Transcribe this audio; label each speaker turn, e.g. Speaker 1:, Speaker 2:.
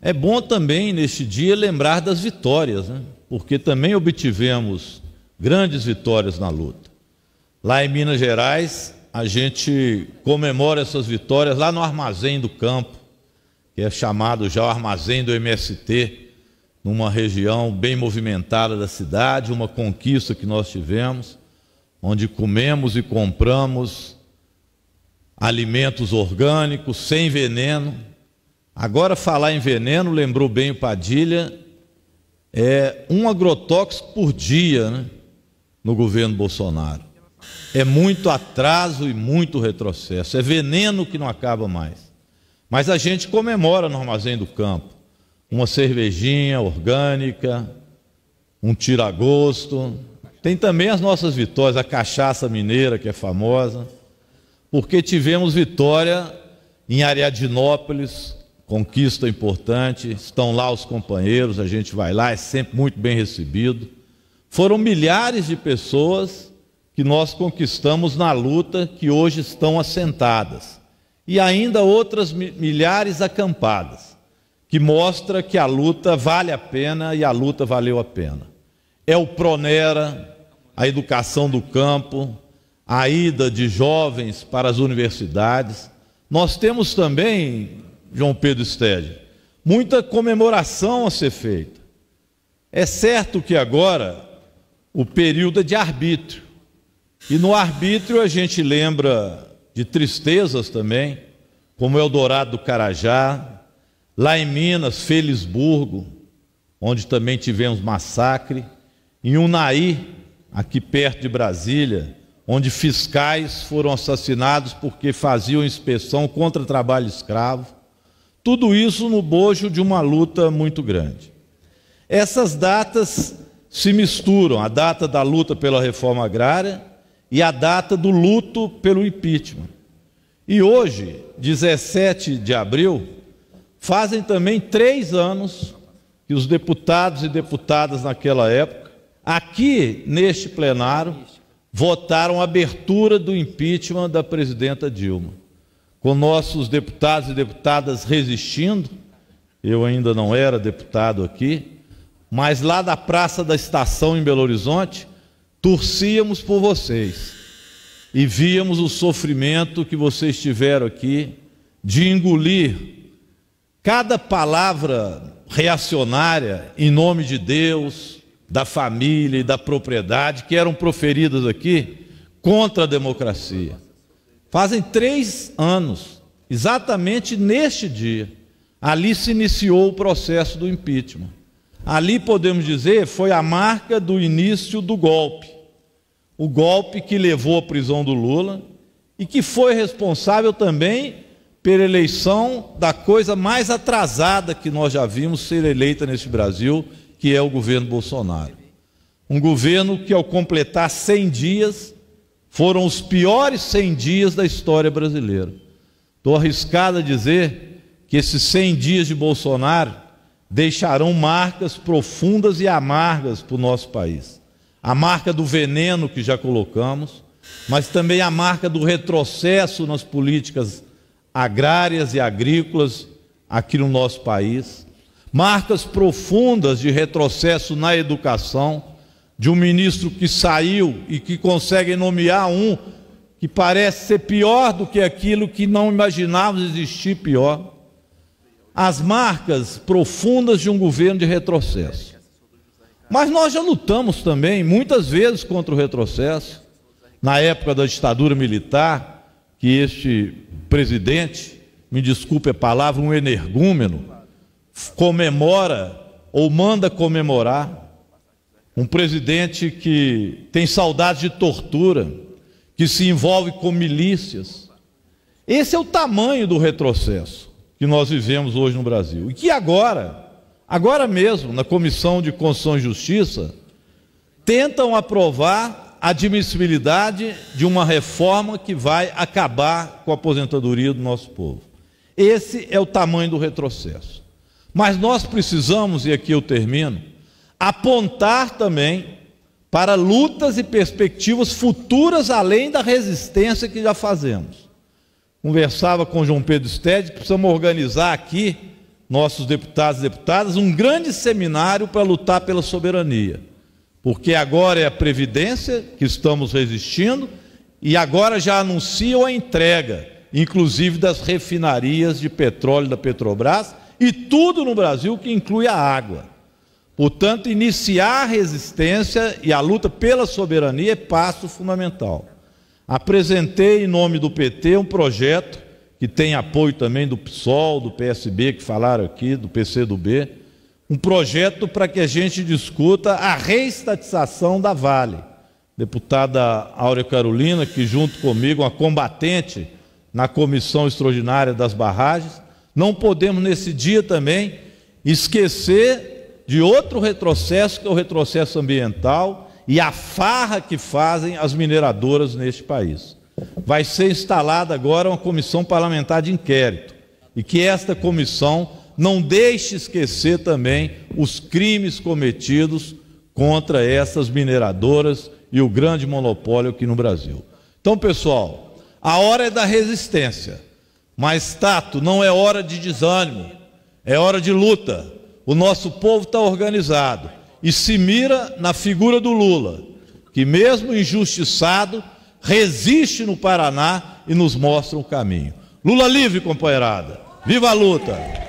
Speaker 1: É bom também neste dia lembrar das vitórias, né? porque também obtivemos grandes vitórias na luta. Lá em Minas Gerais, a gente comemora essas vitórias lá no Armazém do Campo, que é chamado já o Armazém do MST, numa região bem movimentada da cidade, uma conquista que nós tivemos, onde comemos e compramos alimentos orgânicos, sem veneno, Agora, falar em veneno, lembrou bem o Padilha, é um agrotóxico por dia né, no governo Bolsonaro. É muito atraso e muito retrocesso. É veneno que não acaba mais. Mas a gente comemora no Armazém do Campo. Uma cervejinha orgânica, um tiragosto. Tem também as nossas vitórias, a cachaça mineira, que é famosa. Porque tivemos vitória em Ariadinópolis, conquista importante, estão lá os companheiros, a gente vai lá, é sempre muito bem recebido. Foram milhares de pessoas que nós conquistamos na luta que hoje estão assentadas. E ainda outras milhares acampadas, que mostra que a luta vale a pena e a luta valeu a pena. É o Pronera, a educação do campo, a ida de jovens para as universidades. Nós temos também João Pedro Stede. Muita comemoração a ser feita. É certo que agora o período é de arbítrio. E no arbítrio a gente lembra de tristezas também, como Eldorado do Carajá, lá em Minas, Felisburgo, onde também tivemos massacre, em Unai aqui perto de Brasília, onde fiscais foram assassinados porque faziam inspeção contra trabalho escravo. Tudo isso no bojo de uma luta muito grande. Essas datas se misturam, a data da luta pela reforma agrária e a data do luto pelo impeachment. E hoje, 17 de abril, fazem também três anos que os deputados e deputadas naquela época, aqui neste plenário, votaram a abertura do impeachment da presidenta Dilma com nossos deputados e deputadas resistindo. Eu ainda não era deputado aqui, mas lá da Praça da Estação em Belo Horizonte, torcíamos por vocês e víamos o sofrimento que vocês tiveram aqui de engolir cada palavra reacionária em nome de Deus, da família e da propriedade que eram proferidas aqui contra a democracia. Fazem três anos, exatamente neste dia, ali se iniciou o processo do impeachment. Ali podemos dizer foi a marca do início do golpe. O golpe que levou à prisão do Lula e que foi responsável também pela eleição da coisa mais atrasada que nós já vimos ser eleita neste Brasil, que é o governo Bolsonaro. Um governo que, ao completar 100 dias, foram os piores 100 dias da história brasileira. Estou arriscado a dizer que esses 100 dias de Bolsonaro deixarão marcas profundas e amargas para o nosso país. A marca do veneno que já colocamos, mas também a marca do retrocesso nas políticas agrárias e agrícolas aqui no nosso país. Marcas profundas de retrocesso na educação de um ministro que saiu e que consegue nomear um que parece ser pior do que aquilo que não imaginávamos existir pior. As marcas profundas de um governo de retrocesso. Mas nós já lutamos também, muitas vezes, contra o retrocesso. Na época da ditadura militar, que este presidente, me desculpe a palavra, um energúmeno, comemora ou manda comemorar um presidente que tem saudade de tortura, que se envolve com milícias. Esse é o tamanho do retrocesso que nós vivemos hoje no Brasil. E que agora, agora mesmo, na Comissão de Constituição e Justiça, tentam aprovar a admissibilidade de uma reforma que vai acabar com a aposentadoria do nosso povo. Esse é o tamanho do retrocesso. Mas nós precisamos, e aqui eu termino, apontar também para lutas e perspectivas futuras além da resistência que já fazemos. Conversava com João Pedro que precisamos organizar aqui, nossos deputados e deputadas, um grande seminário para lutar pela soberania. Porque agora é a Previdência que estamos resistindo e agora já anunciam a entrega, inclusive das refinarias de petróleo da Petrobras e tudo no Brasil que inclui a água. Portanto, iniciar a resistência e a luta pela soberania é passo fundamental. Apresentei em nome do PT um projeto que tem apoio também do PSOL, do PSB que falaram aqui, do PCdoB, um projeto para que a gente discuta a reestatização da Vale. Deputada Áurea Carolina, que junto comigo, uma combatente na comissão extraordinária das barragens, não podemos nesse dia também esquecer de outro retrocesso, que é o retrocesso ambiental e a farra que fazem as mineradoras neste país. Vai ser instalada agora uma comissão parlamentar de inquérito e que esta comissão não deixe esquecer também os crimes cometidos contra essas mineradoras e o grande monopólio aqui no Brasil. Então, pessoal, a hora é da resistência, mas, Tato, não é hora de desânimo, é hora de luta o nosso povo está organizado e se mira na figura do Lula, que, mesmo injustiçado, resiste no Paraná e nos mostra o caminho. Lula livre, companheirada. Viva a luta!